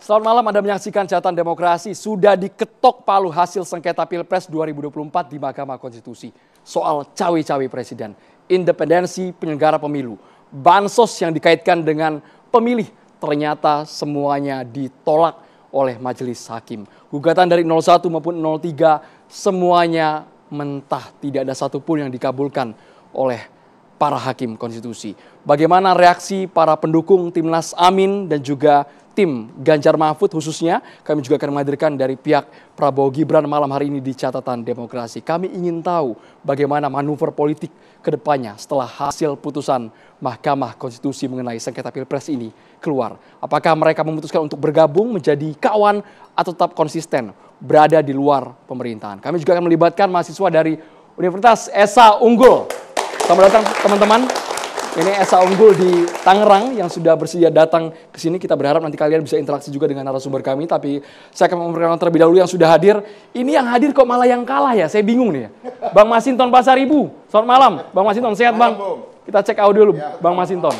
Selamat malam Anda menyaksikan catatan demokrasi. Sudah diketok palu hasil sengketa Pilpres 2024 di Mahkamah Konstitusi. Soal cawe-cawe presiden, independensi penyelenggara pemilu, bansos yang dikaitkan dengan pemilih ternyata semuanya ditolak oleh majelis hakim. Gugatan dari 01 maupun 03 semuanya mentah, tidak ada satupun yang dikabulkan oleh para hakim konstitusi. Bagaimana reaksi para pendukung Timnas Amin dan juga tim Ganjar Mahfud khususnya. Kami juga akan menghadirkan dari pihak Prabowo Gibran malam hari ini di catatan demokrasi. Kami ingin tahu bagaimana manuver politik ke depannya setelah hasil putusan Mahkamah Konstitusi mengenai sengketa Pilpres ini keluar. Apakah mereka memutuskan untuk bergabung menjadi kawan atau tetap konsisten berada di luar pemerintahan. Kami juga akan melibatkan mahasiswa dari Universitas Esa Unggul. Selamat datang teman-teman. Ini Esa Unggul di Tangerang yang sudah bersedia datang ke sini. Kita berharap nanti kalian bisa interaksi juga dengan narasumber kami. Tapi saya akan memperkenalkan terlebih dahulu yang sudah hadir. Ini yang hadir kok malah yang kalah ya? Saya bingung nih ya. Bang Masinton pasar ibu. Selamat malam. Bang Masinton, sehat Bang? Kita cek audio dulu, ya, Bang Masinton.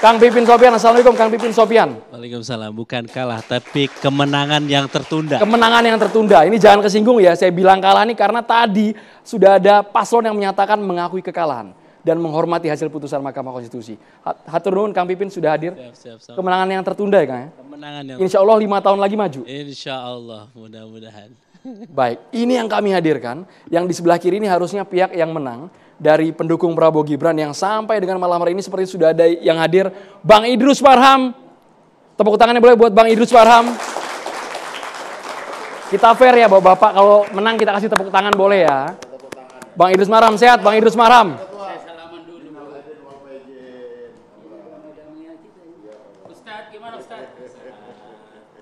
Kang Pipin Sopian, Assalamualaikum Kang Pipin Sopian. Waalaikumsalam, bukan kalah tapi kemenangan yang tertunda. Kemenangan yang tertunda, ini jangan kesinggung ya, saya bilang kalah nih karena tadi sudah ada paslon yang menyatakan mengakui kekalahan dan menghormati hasil putusan Mahkamah Konstitusi. Hatur nuhun Kang Pipin sudah hadir. Siap, siap, siap. Kemenangan yang tertunda ya Kang ya? Kemenangan yang Insya Allah lima tahun lagi maju. Insya Allah, mudah-mudahan. Baik, ini yang kami hadirkan. Yang di sebelah kiri ini harusnya pihak yang menang dari pendukung Prabowo Gibran yang sampai dengan malam hari ini seperti sudah ada yang hadir Bang Idrus Farham. Tepuk tangannya boleh buat Bang Idrus Farham. Kita fair ya Bapak-bapak kalau menang kita kasih tepuk tangan boleh ya. Bang Idrus Maram sehat, Bang Idrus Maram.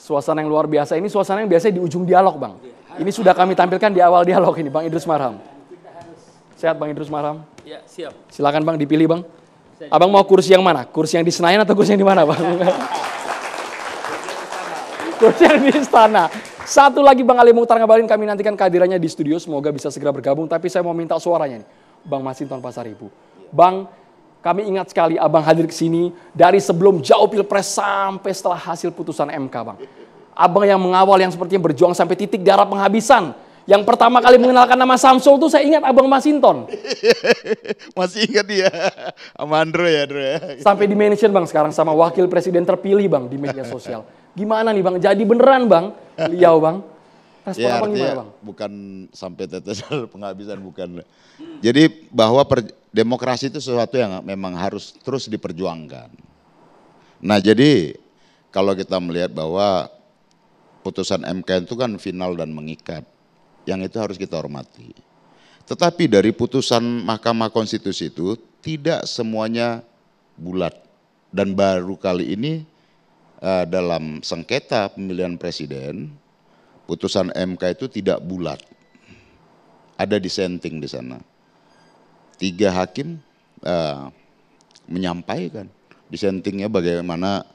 Suasana yang luar biasa ini suasana yang biasa di ujung dialog, Bang. Ini sudah kami tampilkan di awal dialog ini, Bang Idrus Marham. Sehat Bang Idrus Marham? Ya, siap. Silakan Bang dipilih, Bang. Abang mau kursi yang mana? Kursi yang di Senayan atau kursi yang di mana, Bang? kursi yang di istana. Satu lagi Bang Ali Mukhtar ngabalin kami nantikan kehadirannya di studio. Semoga bisa segera bergabung. Tapi saya mau minta suaranya nih. Bang Masinton Pasaribu. Bang kami ingat sekali Abang hadir ke sini dari sebelum jauh pilpres sampai setelah hasil putusan MK, Bang. Abang yang mengawal yang sepertinya berjuang sampai titik darah penghabisan. Yang pertama kali mengenalkan nama Samsul tuh saya ingat Abang Masinton. Masih ingat dia. Sama Andro ya, Andro ya. Sampai di mention Bang sekarang sama wakil presiden terpilih Bang di media sosial. Gimana nih Bang? Jadi beneran Bang, beliau Bang. Respon ya, artinya gimana ya, bang? Bukan sampai tetes penghabisan bukan. Jadi bahwa per, demokrasi itu sesuatu yang memang harus terus diperjuangkan. Nah jadi kalau kita melihat bahwa putusan MK itu kan final dan mengikat, yang itu harus kita hormati. Tetapi dari putusan Mahkamah Konstitusi itu tidak semuanya bulat dan baru kali ini eh, dalam sengketa pemilihan presiden putusan MK itu tidak bulat. Ada dissenting di sana. Tiga hakim uh, menyampaikan dissentingnya bagaimana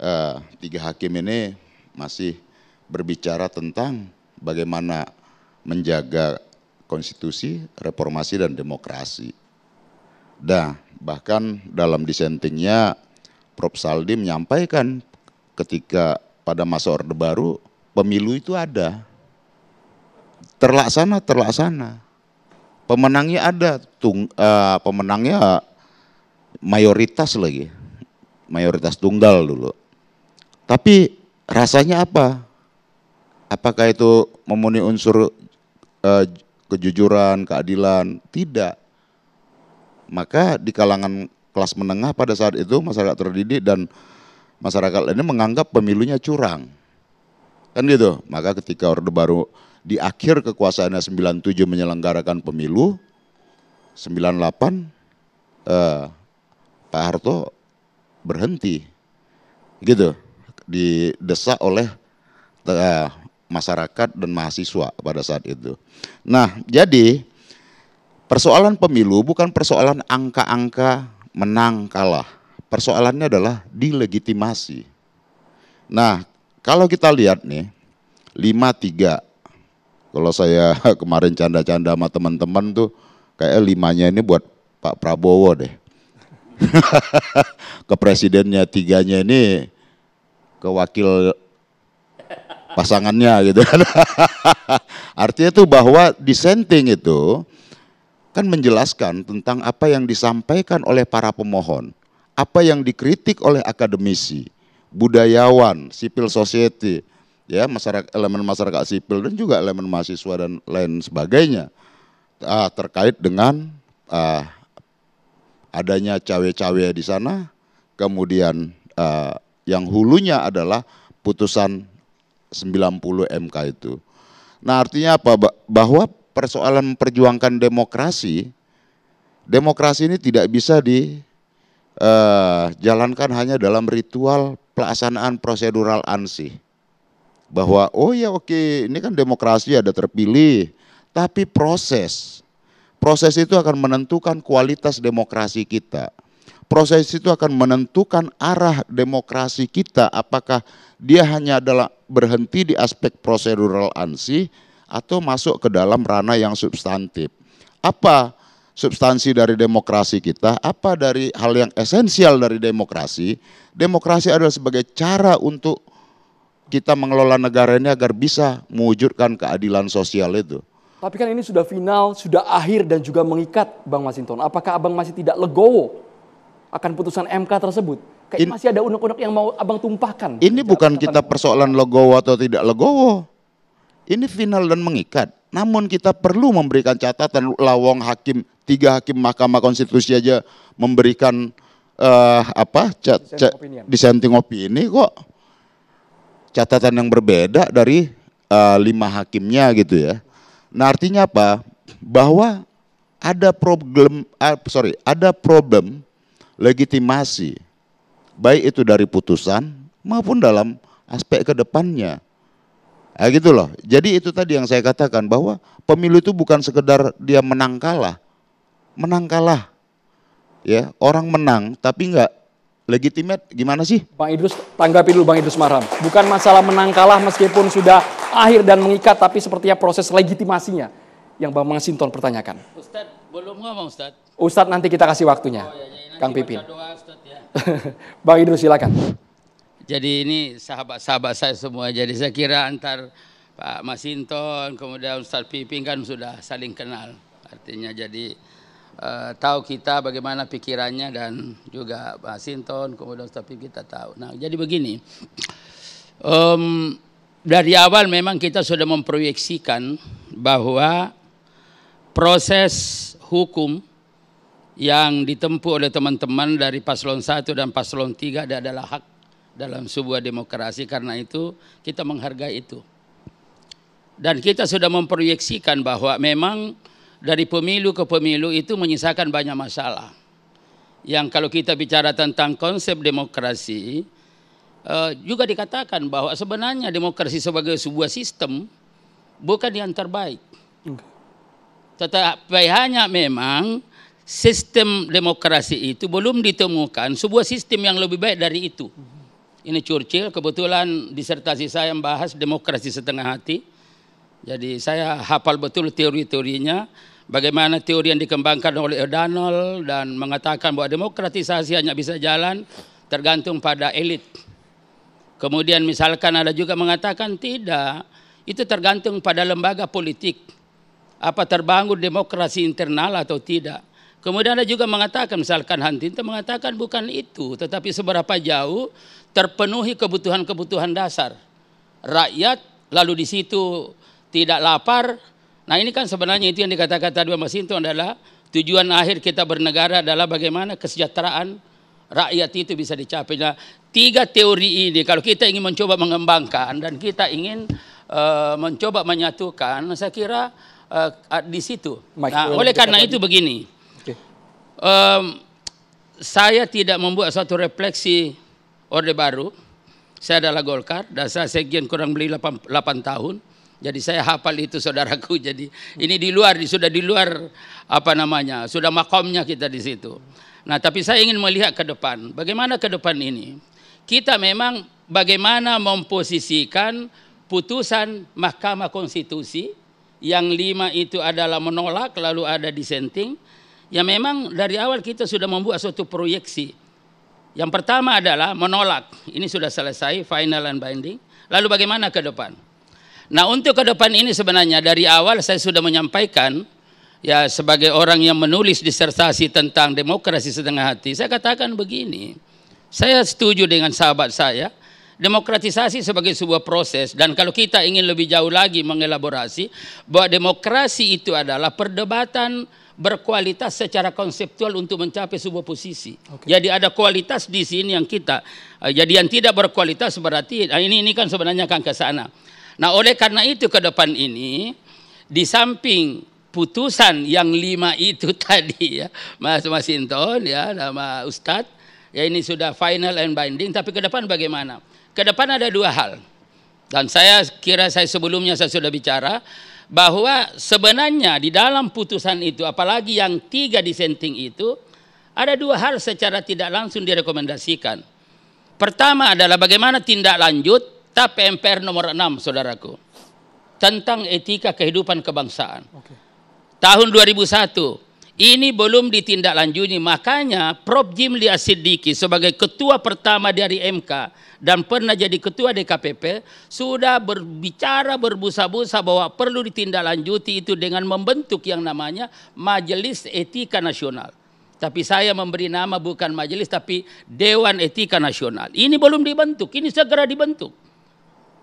uh, tiga hakim ini masih berbicara tentang bagaimana menjaga konstitusi, reformasi dan demokrasi. Nah, bahkan dalam dissentingnya Prof Saldi menyampaikan ketika pada masa Orde Baru Pemilu itu ada. Terlaksana, terlaksana. Pemenangnya ada, tung, uh, pemenangnya mayoritas lagi. Mayoritas tunggal dulu. Tapi rasanya apa? Apakah itu memenuhi unsur uh, kejujuran, keadilan? Tidak. Maka di kalangan kelas menengah pada saat itu masyarakat terdidik dan masyarakat lainnya menganggap pemilunya curang. Kan gitu. Maka ketika Orde Baru di akhir kekuasaannya 97 menyelenggarakan pemilu, 98 eh, Pak Harto berhenti. Gitu. Didesak oleh eh, masyarakat dan mahasiswa pada saat itu. Nah, jadi persoalan pemilu bukan persoalan angka-angka menang kalah. Persoalannya adalah dilegitimasi. Nah, kalau kita lihat nih, lima tiga, Kalau saya kemarin canda-canda sama teman-teman tuh, kayak limanya ini buat Pak Prabowo deh. ke presidennya tiganya ini ke wakil pasangannya gitu kan. Artinya tuh bahwa dissenting itu kan menjelaskan tentang apa yang disampaikan oleh para pemohon, apa yang dikritik oleh akademisi, budayawan, sipil society, ya masyarakat elemen masyarakat sipil dan juga elemen mahasiswa dan lain sebagainya uh, terkait dengan uh, adanya cawe-cawe di sana, kemudian uh, yang hulunya adalah putusan 90 MK itu. Nah artinya apa? Bahwa persoalan memperjuangkan demokrasi, demokrasi ini tidak bisa dijalankan eh, uh, hanya dalam ritual pelaksanaan prosedural ANSI. Bahwa oh ya oke ini kan demokrasi ada terpilih, tapi proses. Proses itu akan menentukan kualitas demokrasi kita. Proses itu akan menentukan arah demokrasi kita apakah dia hanya adalah berhenti di aspek prosedural ANSI atau masuk ke dalam ranah yang substantif. Apa substansi dari demokrasi kita, apa dari hal yang esensial dari demokrasi. Demokrasi adalah sebagai cara untuk kita mengelola negara ini agar bisa mewujudkan keadilan sosial itu. Tapi kan ini sudah final, sudah akhir dan juga mengikat Bang Masinton. Apakah Abang masih tidak legowo akan putusan MK tersebut? Kayak masih ada unek-unek yang mau Abang tumpahkan. Ini bukan kita persoalan legowo atau tidak legowo. Ini final dan mengikat namun kita perlu memberikan catatan lawang hakim, tiga hakim Mahkamah Konstitusi aja memberikan uh, apa dissenting opini kok catatan yang berbeda dari uh, lima hakimnya gitu ya. Nah artinya apa? Bahwa ada problem, uh, sorry, ada problem legitimasi baik itu dari putusan maupun dalam aspek kedepannya. Nah, gitu loh. Jadi itu tadi yang saya katakan bahwa pemilu itu bukan sekedar dia menang kalah, menang kalah. Ya orang menang tapi enggak legitimate gimana sih? Bang Idrus tanggapi dulu Bang Idrus Marham. Bukan masalah menang kalah meskipun sudah akhir dan mengikat tapi sepertinya proses legitimasinya yang Bang Masinton pertanyakan. Ustaz belum ngomong Ustaz. Ustaz nanti kita kasih waktunya. Oh, iya, iya, ya, ya, Kang Pipin. Doa, Ustaz, ya. Bang Idrus silakan. Jadi ini sahabat-sahabat saya semua. Jadi saya kira antar Pak Masinton, kemudian Ustaz Piping kan sudah saling kenal. Artinya jadi uh, tahu kita bagaimana pikirannya dan juga Pak Masinton, kemudian Ustaz Piping kita tahu. Nah jadi begini, um, dari awal memang kita sudah memproyeksikan bahwa proses hukum yang ditempuh oleh teman-teman dari paslon 1 dan paslon 3 adalah hak dalam sebuah demokrasi karena itu kita menghargai itu. Dan kita sudah memproyeksikan bahwa memang dari pemilu ke pemilu itu menyisakan banyak masalah. Yang kalau kita bicara tentang konsep demokrasi eh, juga dikatakan bahwa sebenarnya demokrasi sebagai sebuah sistem bukan yang terbaik. Tetapi hanya memang sistem demokrasi itu belum ditemukan sebuah sistem yang lebih baik dari itu. Mhm. Ini Churchill, kebetulan disertasi saya membahas demokrasi setengah hati. Jadi saya hafal betul teori-teorinya, bagaimana teori yang dikembangkan oleh O'Donnell dan mengatakan bahwa demokratisasi hanya bisa jalan tergantung pada elit. Kemudian misalkan ada juga mengatakan tidak, itu tergantung pada lembaga politik. Apa terbangun demokrasi internal atau tidak. Kemudian ada juga mengatakan, misalkan Hantinto mengatakan bukan itu, tetapi seberapa jauh terpenuhi kebutuhan-kebutuhan dasar rakyat, lalu di situ tidak lapar. Nah ini kan sebenarnya itu yang dikatakan tadi Mas Hinton adalah tujuan akhir kita bernegara adalah bagaimana kesejahteraan rakyat itu bisa dicapai. Nah, tiga teori ini kalau kita ingin mencoba mengembangkan dan kita ingin uh, mencoba menyatukan, saya kira uh, di situ. Nah, oleh karena itu begini um, saya tidak membuat suatu refleksi Orde Baru. Saya adalah Golkar dan saya sekian kurang beli 8, 8 tahun. Jadi saya hafal itu saudaraku. Jadi ini di luar, sudah di luar apa namanya, sudah makomnya kita di situ. Nah tapi saya ingin melihat ke depan. Bagaimana ke depan ini? Kita memang bagaimana memposisikan putusan Mahkamah Konstitusi yang lima itu adalah menolak, lalu ada dissenting, Ya memang dari awal kita sudah membuat suatu proyeksi. Yang pertama adalah menolak. Ini sudah selesai, final and binding. Lalu bagaimana ke depan? Nah untuk ke depan ini sebenarnya dari awal saya sudah menyampaikan ya sebagai orang yang menulis disertasi tentang demokrasi setengah hati, saya katakan begini. Saya setuju dengan sahabat saya demokratisasi sebagai sebuah proses dan kalau kita ingin lebih jauh lagi mengelaborasi bahwa demokrasi itu adalah perdebatan berkualitas secara konseptual untuk mencapai sebuah posisi. Okay. Jadi ada kualitas di sini yang kita eh, jadi yang tidak berkualitas berarti ah, ini ini kan sebenarnya kan ke sana. Nah, oleh karena itu ke depan ini di samping putusan yang lima itu tadi ya Mas Masinton ya nama Ustadz ya ini sudah final and binding tapi ke depan bagaimana? ke depan ada dua hal. Dan saya kira saya sebelumnya saya sudah bicara bahwa sebenarnya di dalam putusan itu apalagi yang tiga dissenting itu ada dua hal secara tidak langsung direkomendasikan. Pertama adalah bagaimana tindak lanjut TAP MPR nomor 6 saudaraku tentang etika kehidupan kebangsaan. Okay. Tahun 2001 ini belum ditindaklanjuti, makanya Prof. Jimli Asidiki sebagai ketua pertama dari MK dan pernah jadi ketua DKPP sudah berbicara berbusa-busa bahwa perlu ditindaklanjuti itu dengan membentuk yang namanya Majelis Etika Nasional. Tapi saya memberi nama bukan majelis tapi Dewan Etika Nasional. Ini belum dibentuk, ini segera dibentuk.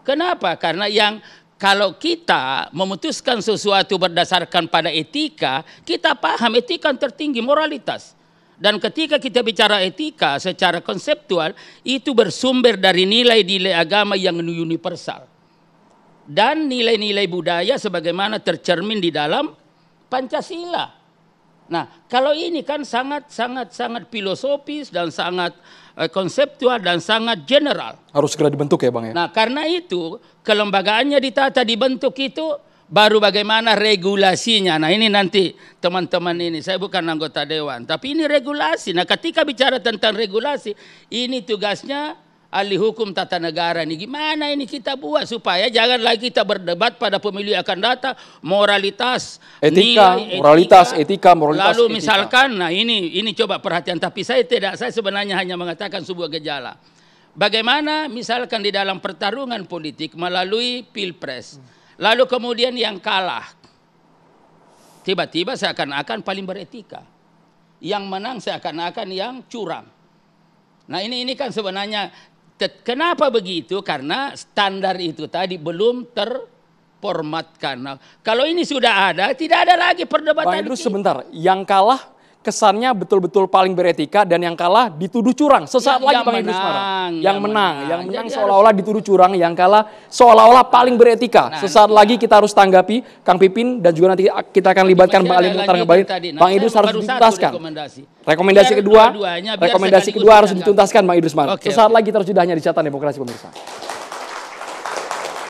Kenapa? Karena yang kalau kita memutuskan sesuatu berdasarkan pada etika, kita paham etika tertinggi, moralitas. Dan ketika kita bicara etika secara konseptual, itu bersumber dari nilai-nilai agama yang universal. Dan nilai-nilai budaya sebagaimana tercermin di dalam Pancasila. Nah, kalau ini kan sangat sangat sangat filosofis dan sangat eh, konseptual dan sangat general. Harus segera dibentuk ya, Bang ya. Nah, karena itu kelembagaannya ditata dibentuk itu baru bagaimana regulasinya. Nah, ini nanti teman-teman ini saya bukan anggota dewan, tapi ini regulasi. Nah, ketika bicara tentang regulasi, ini tugasnya ahli hukum tata negara ini gimana ini kita buat supaya jangan lagi kita berdebat pada pemilu akan datang moralitas etika nilai, moralitas etika, moralitas lalu etika. misalkan nah ini ini coba perhatian tapi saya tidak saya sebenarnya hanya mengatakan sebuah gejala bagaimana misalkan di dalam pertarungan politik melalui pilpres lalu kemudian yang kalah tiba-tiba saya akan paling beretika yang menang seakan-akan yang curang. Nah ini ini kan sebenarnya Kenapa begitu? Karena standar itu tadi belum terformatkan. karena kalau ini sudah ada, tidak ada lagi perdebatan. Pak sebentar, yang kalah kesannya betul-betul paling beretika dan yang kalah dituduh curang. Sesaat ya, lagi Bang Idrus Marham. Yang, yang menang, menang, yang menang seolah-olah dituduh curang, yang kalah seolah-olah nah, paling beretika. Nah, Sesaat nanti, lagi nah. kita harus tanggapi Kang Pipin dan juga nanti kita akan libatkan Bang Ali Mutar kembali. Nah, Bang Idrus harus dituntaskan. Rekomendasi, rekomendasi kedua, rekomendasi kedua harus dituntaskan Bang Idrus Marham. Okay, Sesaat okay. lagi kita harus jeda hanya di catatan demokrasi pemirsa.